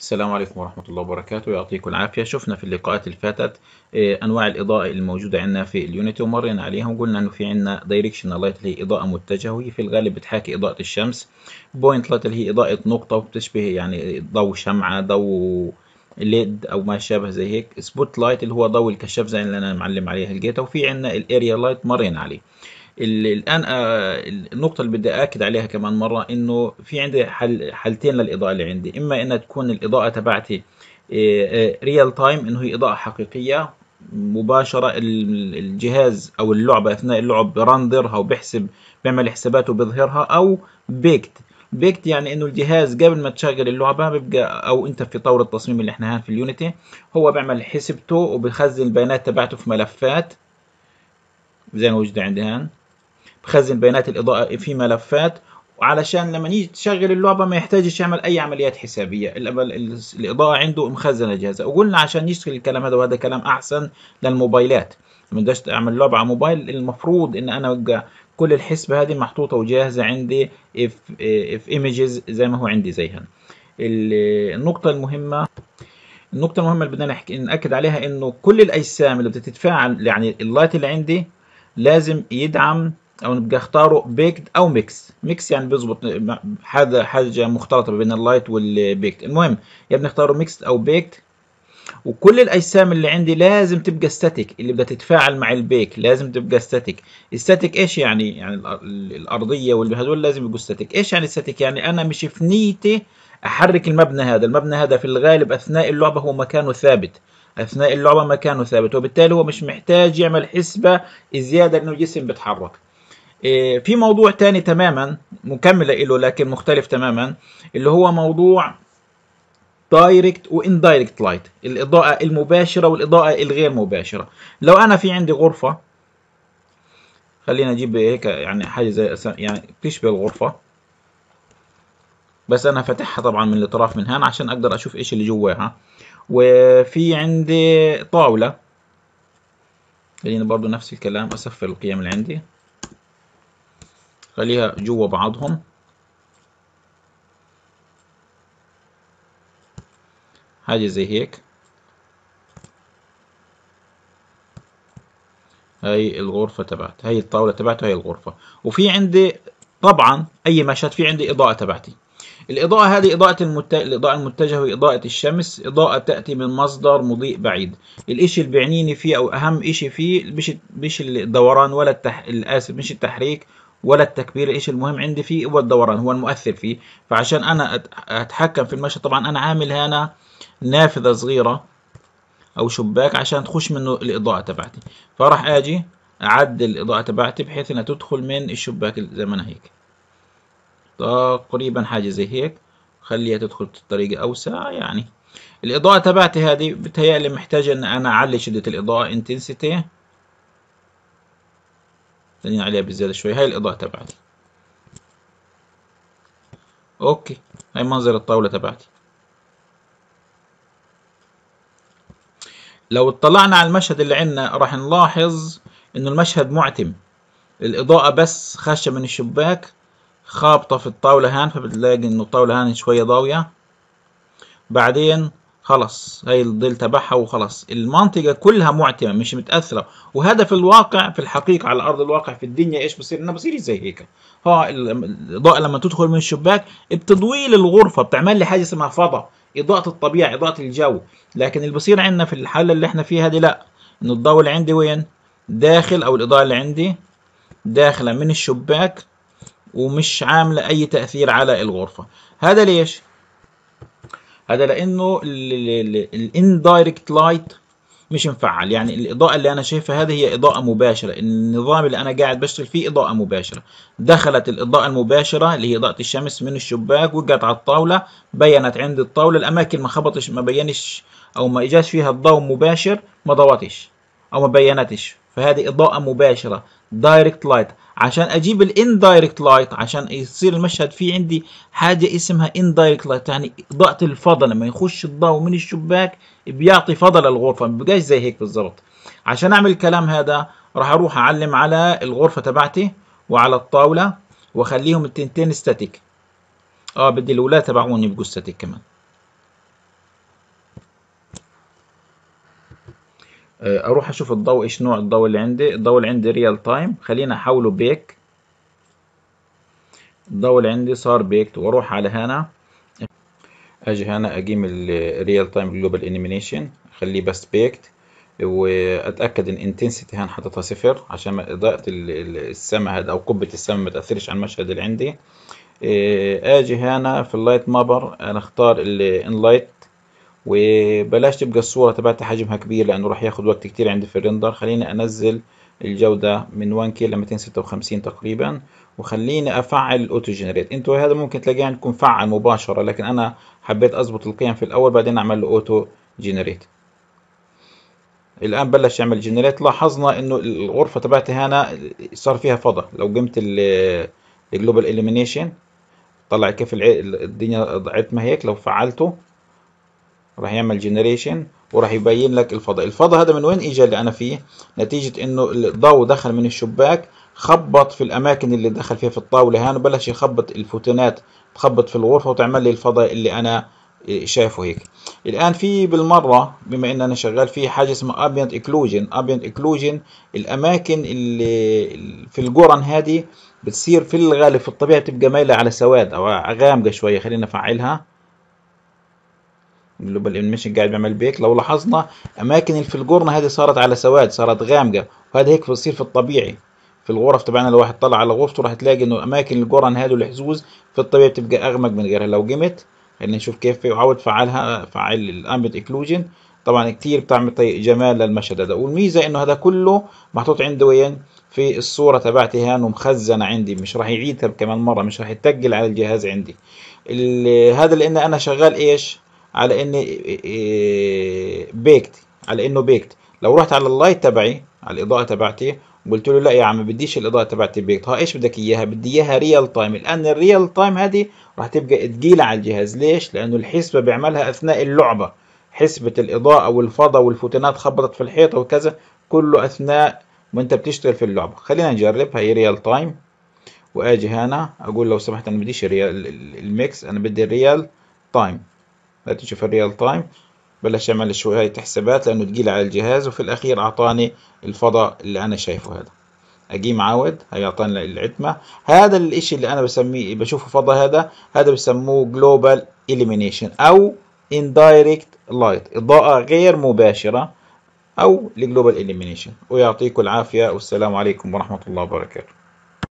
السلام عليكم ورحمة الله وبركاته يعطيكم العافية شفنا في اللقاءات اللي فاتت آه، أنواع الإضاءة الموجودة عندنا في اليونيتي ومرينا عليها وقلنا إنه في عندنا دايركشنال لايت اللي هي إضاءة متجهة وهي في الغالب بتحاكي إضاءة الشمس بوينت لايت اللي هي إضاءة نقطة وبتشبه يعني ضوء شمعة ضوء ليد او ما شابه زي هيك سبوت لايت اللي هو ضوء الكشاف زي اللي انا معلم عليها الجيتا وفي عندنا الاريا لايت مرينا عليه الان آه، النقطه اللي بدي اكد عليها كمان مره انه في عندي حل حالتين للاضاءه اللي عندي اما انها تكون الاضاءه تبعتي ريال آه، تايم آه، انه هي اضاءه حقيقيه مباشره الجهاز او اللعبه اثناء اللعب برندرها وبحسب بيعمل حساباته وبيظهرها او بيكت بيكت يعني انه الجهاز قبل ما تشغل اللعبه بيبقى او انت في طور التصميم اللي احنا هان في اليونيتي هو بيعمل حسبته وبيخزن البيانات تبعته في ملفات زي ما موجوده عندي هان بخزن بيانات الإضاءة في ملفات وعلشان لما نيجي تشغل اللعبة ما يحتاجش يعمل أي عمليات حسابية الإضاءة عنده مخزنة جاهزة وقلنا عشان يشتغل الكلام هذا وهذا كلام أحسن للموبايلات ما بديش أعمل لعبة على موبايل المفروض إن أنا كل الحسبة هذه محطوطة وجاهزة عندي في ايميجز زي ما هو عندي زيها النقطة المهمة النقطة المهمة اللي بدنا نحكي نأكد عليها إنه كل الأجسام اللي بتتفاعل يعني اللايت اللي عندي لازم يدعم او نبقى اختاره بيكت او ميكس ميكس يعني بيظبط حاجه حاجه مختلطه بين اللايت والبيكت المهم يا بنختاره ميكس او بيكت وكل الاجسام اللي عندي لازم تبقى ستاتيك اللي بدها تتفاعل مع البيك لازم تبقى ستاتيك الستاتيك ايش يعني يعني الارضيه وهذول لازم يبقوا ستاتيك ايش يعني ستاتيك يعني انا مش في نيتي احرك المبنى هذا المبنى هذا في الغالب اثناء اللعبه هو مكانه ثابت اثناء اللعبه مكانه ثابت وبالتالي هو مش محتاج يعمل حسبه زياده انه الجسم بيتحرك إيه، في موضوع تاني تماما مكملة له لكن مختلف تماما اللي هو موضوع دايركت واندايركت لايت الإضاءة المباشرة والإضاءة الغير مباشرة لو أنا في عندي غرفة خلينا نجيب هيك يعني حاجة زي يعني بتشبه الغرفة بس أنا فاتحها طبعا من الأطراف من هان عشان أقدر أشوف إيش اللي جواها وفي عندي طاولة خلينا برضو نفس الكلام أسفل القيم اللي عندي خليها جوه بعضهم حاجة زي هيك هاي الغرفة تبعت هاي الطاولة تبعت هاي الغرفة وفي عندي طبعا أي مشهد في عندي إضاءة تبعتي الإضاءة هذه إضاءة المت... الإضاءة المتجهة وإضاءة الشمس إضاءة تأتي من مصدر مضيء بعيد الإشي اللي بيعنيني فيه أو أهم إشي فيه مش مش الدوران ولا التح... الآسف مش التحريك ولا التكبير ايش المهم عندي فيه هو الدوران هو المؤثر فيه فعشان انا اتحكم في المشهد طبعا انا عامل هنا نافذه صغيره او شباك عشان تخش منه الاضاءه تبعتي فراح اجي اعدل الاضاءه تبعتي بحيث انها تدخل من الشباك زي ما انا هيك تقريبا حاجه زي هيك خليها تدخل بطريقه اوسع يعني الاضاءه تبعتي هذه بتهيألي محتاجه ان انا اعلي شده الاضاءه انتنسيتي خلينا عليها بزيادة شوي هاي الإضاءة تبعتي أوكي هاي منظر الطاولة تبعتي لو اطلعنا على المشهد اللي عندنا راح نلاحظ إنه المشهد معتم الإضاءة بس خاشة من الشباك خابطة في الطاولة هان فبتلاقي إنه الطاولة هان شوية ضاوية بعدين خلاص هي الدلتا تبعها وخلاص المنطقة كلها معتمة مش متأثرة وهذا في الواقع في الحقيقة على أرض الواقع في الدنيا إيش بصير؟ أنا بصير زي هيك ها الإضاءة لما تدخل من الشباك بتضوي الغرفة بتعمل لي حاجة اسمها فضاء إضاءة الطبيعة إضاءة الجو لكن اللي بصير عندنا في الحالة اللي إحنا فيها دي لأ إنه الضوء اللي عندي وين؟ داخل أو الإضاءة اللي عندي داخلة من الشباك ومش عاملة أي تأثير على الغرفة هذا ليش؟ هذا لانه الاندايركت لايت مش مفعل يعني الاضاءه اللي انا شايفها هذه هي اضاءه مباشره النظام اللي انا قاعد بشتغل فيه اضاءه مباشره دخلت الاضاءه المباشره اللي هي اضاءه الشمس من الشباك وقعت على الطاوله بينت عند الطاوله الاماكن ما خبطش ما بينش او ما اجاش فيها الضوء مباشر ما ضوتش او ما بينتش فهذه إضاءة مباشرة دايركت لايت عشان أجيب الاندايركت لايت عشان يصير المشهد فيه عندي حاجة اسمها اندايركت لايت يعني إضاءة الفضاء لما يخش الضوء من الشباك بيعطي فضاء للغرفة ما بيبقاش زي هيك بالظبط عشان أعمل الكلام هذا راح أروح أعلم على الغرفة تبعتي وعلى الطاولة وأخليهم التنتين ستاتيك اه بدي الأولاد تبعوني يبقوا ستاتيك كمان آه، اروح اشوف الضوء ايش نوع الضوء اللي عندي الضوء اللي عندي ريال تايم خلينا احوله بيك الضوء اللي عندي صار بيكت واروح على هنا اجي هنا اقيم الريال تايم جلوبال انيميشن اخليه بس بيكت واتاكد ان انتنسيتي هان حطتها صفر عشان اضاءه السما هذا او قبه السما ما تاثرش على المشهد اللي عندي آه، اجي هنا في اللايت مابر انا اختار لايت وبلاش تبقى الصورة تبعتها حجمها كبير لأنه راح ياخد وقت كتير عندي في الرندر خليني أنزل الجودة من 1 كي ل 256 تقريبا وخليني أفعل الأوتو جنريت انتوا هذا ممكن تلاقيه عندكم فعل مباشرة لكن أنا حبيت أظبط القيم في الأول بعدين أعمل له أوتو جنريت الآن بلش يعمل جنريت لاحظنا إنه الغرفة تبعتي هنا صار فيها فضاء لو قمت الجلوبال إليمينيشن طلع كيف الدنيا ضعت ما هيك لو فعلته راح يعمل جنريشن وراح يبين لك الفضاء الفضاء هذا من وين اجى اللي انا فيه نتيجه انه الضوء دخل من الشباك خبط في الاماكن اللي دخل فيها في الطاوله هان وبلش يخبط الفوتونات تخبط في الغرفه وتعمل لي الفضاء اللي انا إيه، شايفه هيك الان في بالمره بما ان انا شغال في حاجه اسمها ابيانت اكلوجن ابيانت اكلوجن الاماكن اللي في القرن هذه بتصير في الغالب في الطبيعه بتبقى مايله على سواد او غامقه شويه خلينا نفعلها اللي هو الانيميشن قاعد بيعمل بيك لو لاحظنا اماكن اللي في القرنة هذه صارت على سواد صارت غامقه وهذا هيك بصير في الطبيعي في الغرف تبعنا لو واحد طلع على غرفته راح تلاقي انه اماكن الجورن هذه الحزوز في الطبيعي بتبقى اغمق من غيرها لو قمت خلينا نشوف كيف وعاود فعلها فعل الامبيت اكلوجن طبعا كثير بتعمل جمال للمشهد هذا والميزه انه هذا كله محطوط عنده وين في الصوره تبعتي هان ومخزنه عندي مش راح يعيدها كمان مره مش راح يتقل على الجهاز عندي هذا لان انا شغال ايش على ان إيه، إيه، بيكت على انه بيكت لو رحت على اللايت تبعي على الاضاءه تبعتي قلت له لا يا عم بديش الاضاءه تبعتي بيكت ها ايش بدك اياها بدي اياها ريال تايم الان الريال تايم هذه راح تبقى ثقيله على الجهاز ليش لانه الحسبه بيعملها اثناء اللعبه حسبه الاضاءه والفضاء والفوتونات خبطت في الحيطه وكذا كله اثناء وانت بتشتغل في اللعبه خلينا نجرب هي ريال تايم واجي هنا اقول لو سمحت انا بديش الريال الميكس انا بدي الريال تايم لا تشوف الريال تايم بلش يعمل شوية حسابات لأنه تقيل على الجهاز وفي الأخير أعطاني الفضاء اللي أنا شايفه هذا معاود هي اعطاني العتمة هذا الإشي اللي أنا بسميه بشوفه فضاء هذا هذا بسموه جلوبال إليمينيشن أو اندايركت لايت إضاءة غير مباشرة أو الجلوبال إليمينيشن ويعطيكم العافية والسلام عليكم ورحمة الله وبركاته